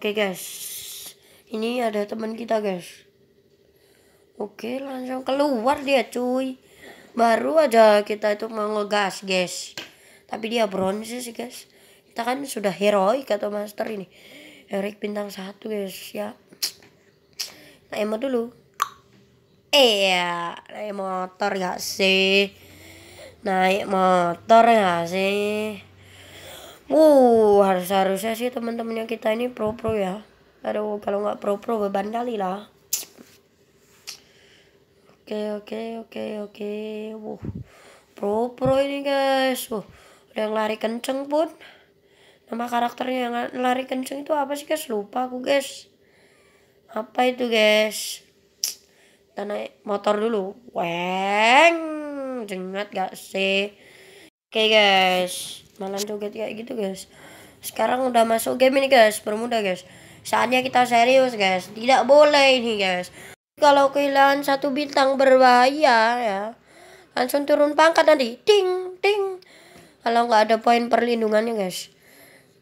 Oke guys, ini ada teman kita guys. Oke langsung keluar dia cuy. Baru aja kita itu mau ngegas guys. Tapi dia bronze sih guys. Kita kan sudah heroik atau master ini. Erik bintang satu guys ya. Nah emot dulu. ya naik motor gak sih? Naik motor gak sih? Wuh harus harusnya sih teman-temannya kita ini pro-pro ya. Aduh, kalau nggak pro-pro beban dali lah. Oke, okay, oke, okay, oke, okay, oke. Wow, pro-pro ini guys. Wow, ada yang lari kenceng pun. Nama karakternya yang lari kenceng itu apa sih guys? Lupa aku guys. Apa itu guys? Kita naik motor dulu. Weng, jengat gak sih? Oke okay, guys, malam joget kayak gitu guys. Sekarang udah masuk game ini guys, bermuda guys. Saatnya kita serius guys, tidak boleh ini guys. Kalau kehilangan satu bintang berbahaya ya. Langsung turun pangkat nanti, ting ting. Kalau nggak ada poin perlindungannya guys.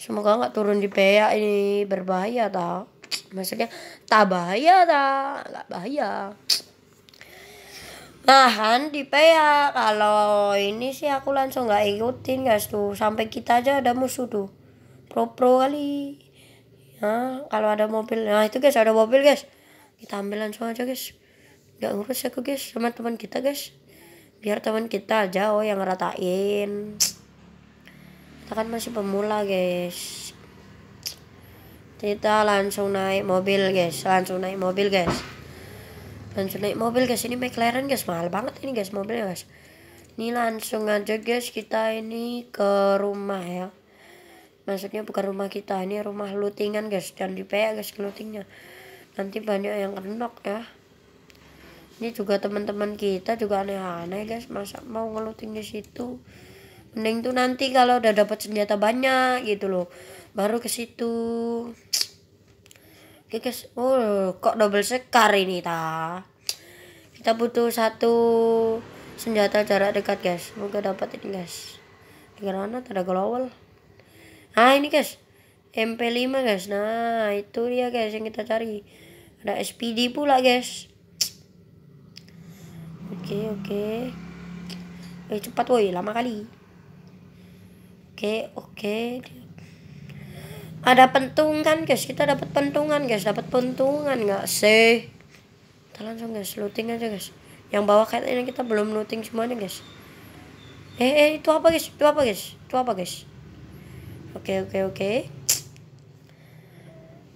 Semoga nggak turun di PA ini berbahaya tak. Maksudnya tak bahaya tak, nggak bahaya nahan di ya kalau ini sih aku langsung nggak ikutin guys tuh sampai kita aja ada musuh tuh pro pro kali ya kalau ada mobil nah itu guys ada mobil guys kita ambil langsung aja guys nggak ngurus aku guys sama teman kita guys biar teman kita aja oh yang ngeratain kita kan masih pemula guys kita langsung naik mobil guys langsung naik mobil guys dan naik mobil guys ini McLaren guys mahal banget ini guys mobilnya guys ini langsung aja guys kita ini ke rumah ya maksudnya bukan rumah kita ini rumah lootingan guys dan dibayar guys lootingnya nanti banyak yang kenok ya ini juga teman-teman kita juga aneh-aneh guys masa mau ngeluting di situ mending tuh nanti kalau udah dapat senjata banyak gitu loh baru ke situ oke guys oh kok double sekar ini ta kita butuh satu senjata jarak dekat guys semoga dapat ini guys di ada global? ah ini guys MP5 guys nah itu dia guys yang kita cari ada SPD pula guys oke oke eh cepat woi lama kali oke oke ada pentungan guys kita dapat pentungan guys dapat pentungan nggak sih kita langsung guys looting aja guys yang bawah kayaknya kita belum looting semuanya guys eh, eh itu apa guys itu apa guys itu apa guys oke okay, oke okay, oke okay.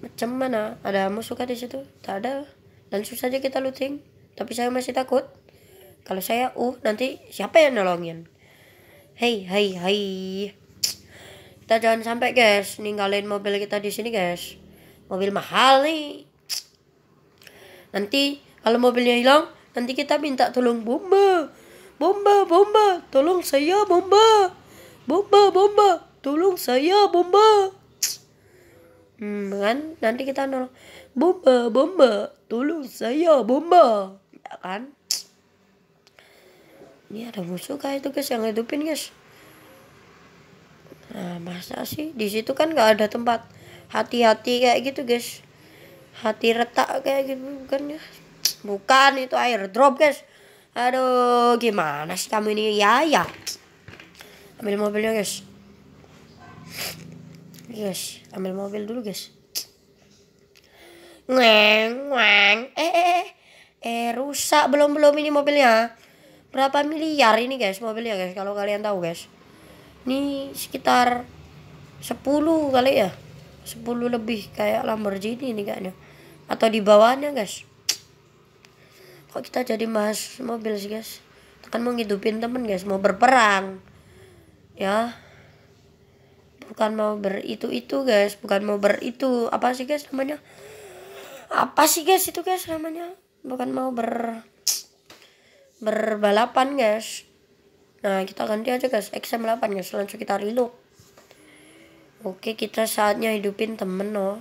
macam mana ada musuh kah di situ tak ada langsung saja kita looting tapi saya masih takut kalau saya uh nanti siapa yang nolongin hei hei hei kita jangan sampai guys ninggalin mobil kita di sini guys mobil mahal nih nanti kalau mobilnya hilang nanti kita minta tolong bomba bomba bomba tolong saya bomba bomba bomba tolong saya bomba hmm, kan nanti kita nol bomba bomba tolong saya bomba ya kan ini ada musuh kayak itu guys yang hidupin guys Nah, masa sih di situ kan gak ada tempat hati-hati kayak gitu, guys. Hati retak kayak gitu bukan ya? Bukan itu air drop guys. Aduh, gimana sih kamu ini? Ya, ya. Ambil mobilnya, guys. Guys, ambil mobil dulu, guys. Ngeng, ngeng. Eh, eh, eh. Eh, rusak belum-belum ini mobilnya. Berapa miliar ini, guys, mobilnya, guys. Kalau kalian tahu, guys ini sekitar 10 kali ya 10 lebih kayak Lamborghini nih kayaknya atau di bawahnya guys kok kita jadi bahas mobil sih guys kita kan mau ngidupin temen guys mau berperang ya bukan mau beritu itu guys bukan mau beritu apa sih guys namanya apa sih guys itu guys namanya bukan mau ber berbalapan guys Nah, kita ganti aja guys, XM8 guys, langsung kita reload. Oke, kita saatnya hidupin temen loh.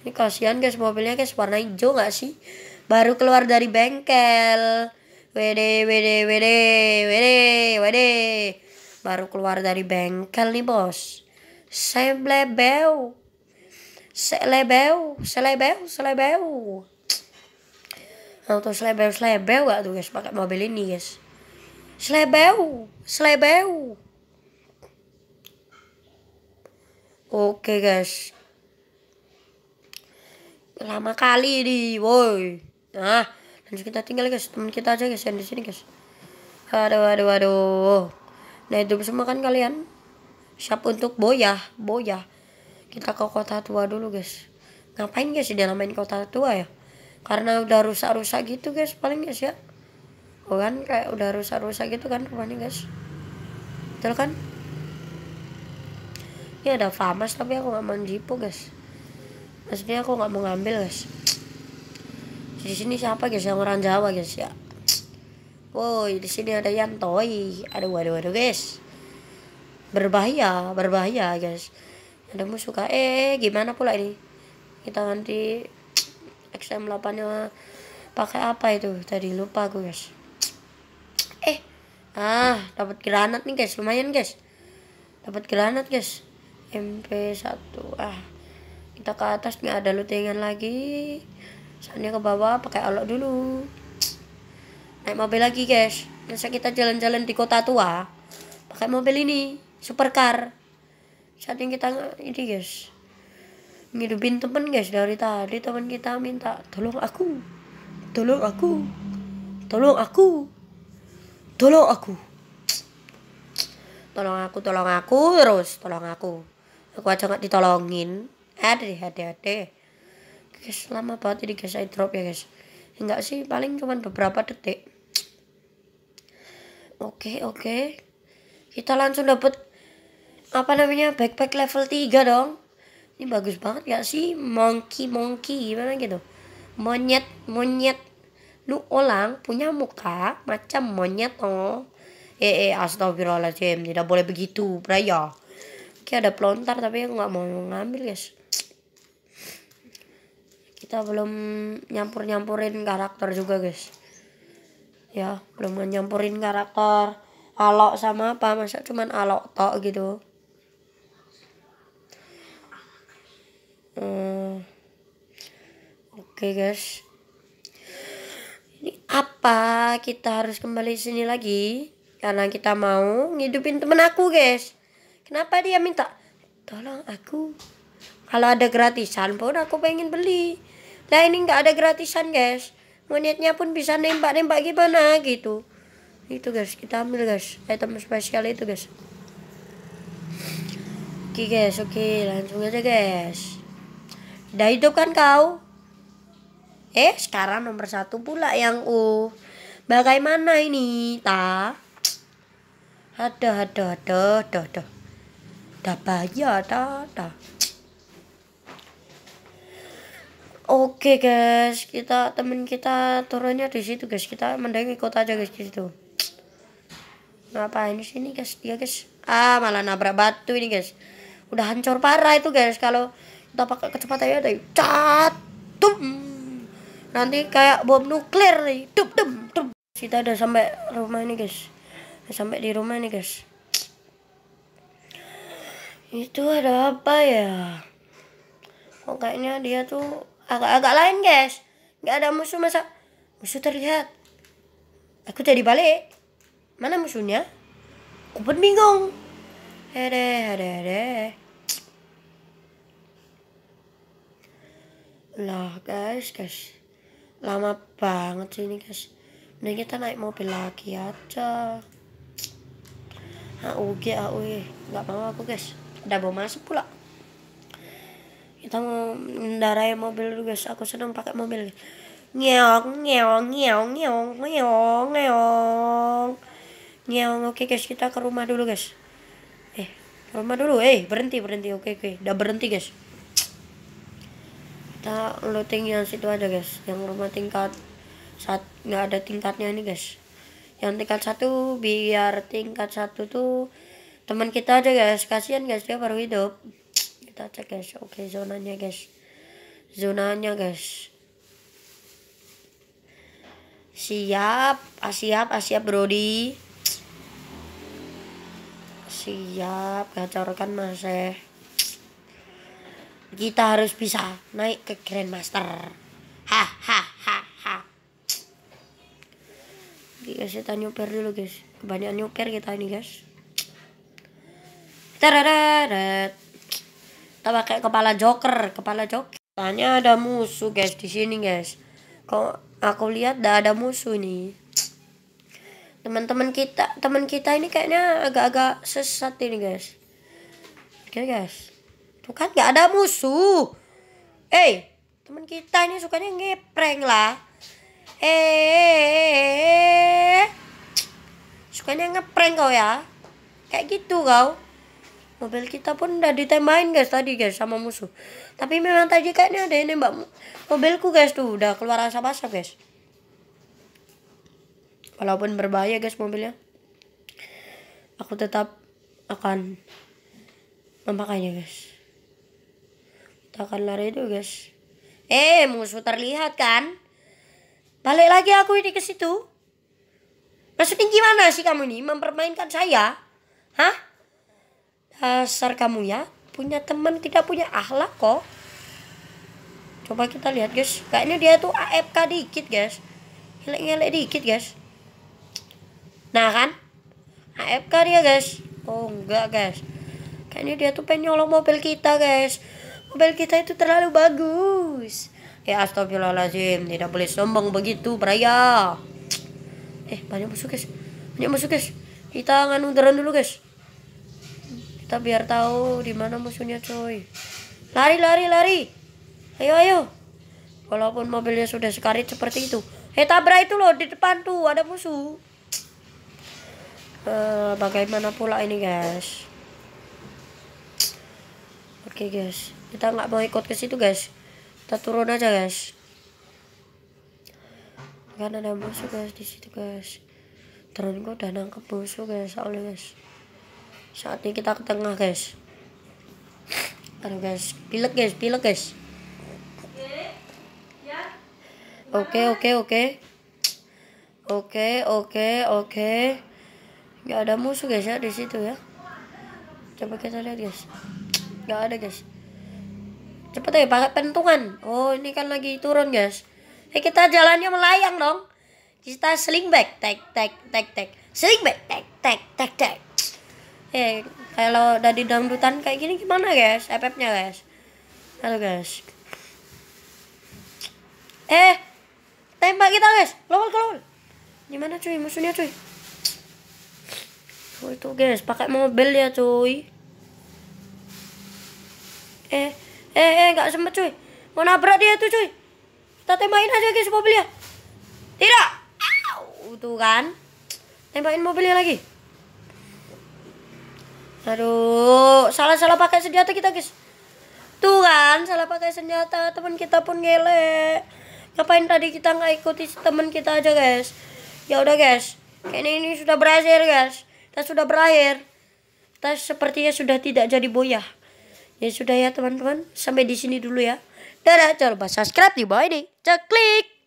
Ini kasihan guys, mobilnya guys, warna hijau gak sih? Baru keluar dari bengkel. Wede, wede, wede, wede, wede. Baru keluar dari bengkel nih bos. Selebeu. Selebeu, selebeu, selebeu. Auto selebeu, selebeu gak tuh guys, pakai mobil ini guys. Slebeu, slebeu. Oke guys. Lama kali nih, woi. Nah, lanjut kita tinggal guys, teman kita aja guys yang di sini guys. Aduh, aduh, aduh. Nah, itu semua kan kalian. Siap untuk boyah, boyah. Kita ke kota tua dulu guys. Ngapain guys di dalam main kota tua ya? Karena udah rusak-rusak gitu guys paling guys ya. Gitu kan kayak udah rusak-rusak gitu kan rumahnya guys betul kan ini ada famas tapi aku gak mau jipo guys maksudnya aku gak mau ngambil guys di sini siapa guys yang orang Jawa guys ya woi di sini ada Yantoi aduh waduh waduh guys berbahaya berbahaya guys ada musuh kah? eh gimana pula ini kita nanti XM8 nya pakai apa itu tadi lupa aku guys ah dapat granat nih guys lumayan guys dapat granat guys MP1 ah kita ke atas nih ada lootingan lagi saatnya ke bawah pakai alok dulu naik mobil lagi guys masa kita jalan-jalan di kota tua pakai mobil ini supercar saat yang kita ini guys ngidupin temen guys dari tadi teman kita minta tolong aku tolong aku tolong aku tolong aku tolong aku tolong aku terus tolong aku aku aja nggak ditolongin ada ada ada guys lama banget ini guys saya drop ya guys enggak sih paling cuman beberapa detik oke okay, oke okay. kita langsung dapat apa namanya backpack level 3 dong ini bagus banget ya sih monkey monkey gimana gitu monyet monyet lu orang punya muka macam monyet oh eh eh astagfirullahaladzim tidak boleh begitu Braya oke ada pelontar tapi nggak mau ngambil guys kita belum nyampur nyampurin karakter juga guys ya belum nyampurin karakter alok sama apa masa cuman alok tok gitu hmm. oke okay, guys ini apa kita harus kembali sini lagi? Karena kita mau ngidupin temen aku guys. Kenapa dia minta? Tolong aku. Kalau ada gratisan pun aku pengen beli. nah ini nggak ada gratisan guys. Monyetnya pun bisa nembak-nembak gimana gitu. Itu guys, kita ambil guys. Item spesial itu guys. Oke okay, guys, oke okay. langsung aja guys. Udah hidup kan kau? Eh sekarang nomor satu pula yang U Bagaimana ini ta? Aduh aduh aduh aduh aduh Dah bahaya dah dah Oke guys, kita temen kita turunnya di situ guys. Kita mendengar ikut aja guys di situ. Ngapain di sini guys? Dia guys. Ah, malah nabrak batu ini guys. Udah hancur parah itu guys kalau kita pakai kecepatannya tuh cat. Tum nanti kayak bom nuklir nih dup dup dup kita udah sampai rumah ini guys sampai di rumah ini guys itu ada apa ya kok oh, kayaknya dia tuh agak-agak lain guys nggak ada musuh masa musuh terlihat aku jadi balik mana musuhnya aku pun bingung hede hede hehe. lah guys guys lama banget sih ini guys ini kita naik mobil lagi aja ah oke ah, nggak mau aku guys udah bawa masuk pula kita mau mendarai mobil dulu guys aku seneng pakai mobil ngeong ngeong ngeong ngeong ngeong ngeong ngeong oke guys kita ke rumah dulu guys eh rumah dulu eh berhenti berhenti oke oke udah berhenti guys kita looting yang situ aja guys yang rumah tingkat saat nggak ada tingkatnya ini guys yang tingkat satu biar tingkat satu tuh teman kita aja guys kasihan guys dia baru hidup kita cek guys oke zonanya guys zonanya guys siap ah, siap ah, siap brody siap gacorkan masih eh kita harus bisa naik ke Grandmaster. Hahaha. guys, kita nyuper dulu guys. Kebanyakan nyuper kita ini guys. Tararat. Kita pakai kepala Joker, kepala Joker. Tanya ada musuh guys di sini guys. Kok aku lihat dah ada musuh nih. Teman-teman kita, teman kita ini kayaknya agak-agak sesat ini guys. Oke okay, guys. Tuh kan gak ada musuh. Eh, hey, teman kita ini sukanya ngepreng lah. Eh, sukanya ngeprank kau ya. Kayak gitu kau. Mobil kita pun udah ditembakin guys tadi guys sama musuh. Tapi memang tadi kayaknya ada ini mbak mobilku guys tuh udah keluar asap-asap guys. Walaupun berbahaya guys mobilnya. Aku tetap akan memakainya guys takkan lari itu guys eh musuh terlihat kan balik lagi aku ini ke situ maksudnya gimana sih kamu ini mempermainkan saya hah dasar kamu ya punya teman tidak punya akhlak kok coba kita lihat guys kayaknya dia tuh AFK dikit guys ngelek-ngelek dikit guys nah kan AFK dia guys oh enggak guys kayaknya dia tuh pengen nyolong mobil kita guys Mobil kita itu terlalu bagus. Ya astagfirullahaladzim, tidak boleh sombong begitu, beraya. Eh, banyak musuh, guys. Banyak musuh, guys. Kita nganu dulu, guys. Kita biar tahu di mana musuhnya, coy. Lari, lari, lari. Ayo, ayo. Walaupun mobilnya sudah sekarit seperti itu. Eh, tabrak itu loh di depan tuh ada musuh. Uh, bagaimana pula ini, guys? Oke, okay, guys kita nggak mau ikut ke situ guys kita turun aja guys kan ada musuh guys di situ guys drone udah nangkep musuh guys soalnya guys saat ini kita ke tengah guys ada guys pilek guys pilek guys oke oke oke oke oke oke nggak ada musuh guys ya di situ ya coba kita lihat guys nggak ada guys cepet ya pakai pentungan oh ini kan lagi turun guys eh hey, kita jalannya melayang dong kita sling back tek tek tek tek sling back tek tek tek tek eh hey, kalau dalam dangdutan kayak gini gimana guys efeknya guys halo guys eh tembak kita guys keluar keluar gimana cuy musuhnya cuy oh itu guys pakai mobil ya cuy eh Eh, eh, gak sempet cuy. Mau nabrak dia tuh cuy. Kita tembakin aja guys mobilnya. Tidak. Au, tuh kan. Tembakin mobilnya lagi. Aduh, salah-salah pakai senjata kita guys. Tuh kan, salah pakai senjata teman kita pun gele. Ngapain tadi kita nggak ikuti teman kita aja guys? Ya udah guys, kayaknya ini sudah berakhir guys. Kita sudah berakhir. Kita sepertinya sudah tidak jadi boyah. Ya sudah ya teman-teman, sampai di sini dulu ya. Dadah, jangan lupa subscribe di bawah ini. cek klik.